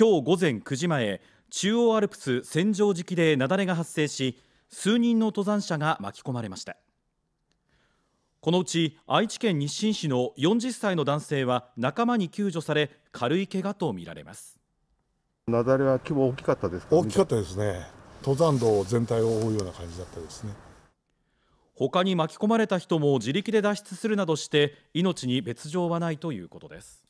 今日午前9時前中央アルプス千畳敷で雪崩が発生し数人の登山者が巻き込まれましたこのうち愛知県日進市の40歳の男性は仲間に救助され軽い怪我とみられます雪崩は規模大きかったですか大きかったですね登山道全体を覆うような感じだったですね他に巻き込まれた人も自力で脱出するなどして命に別状はないということです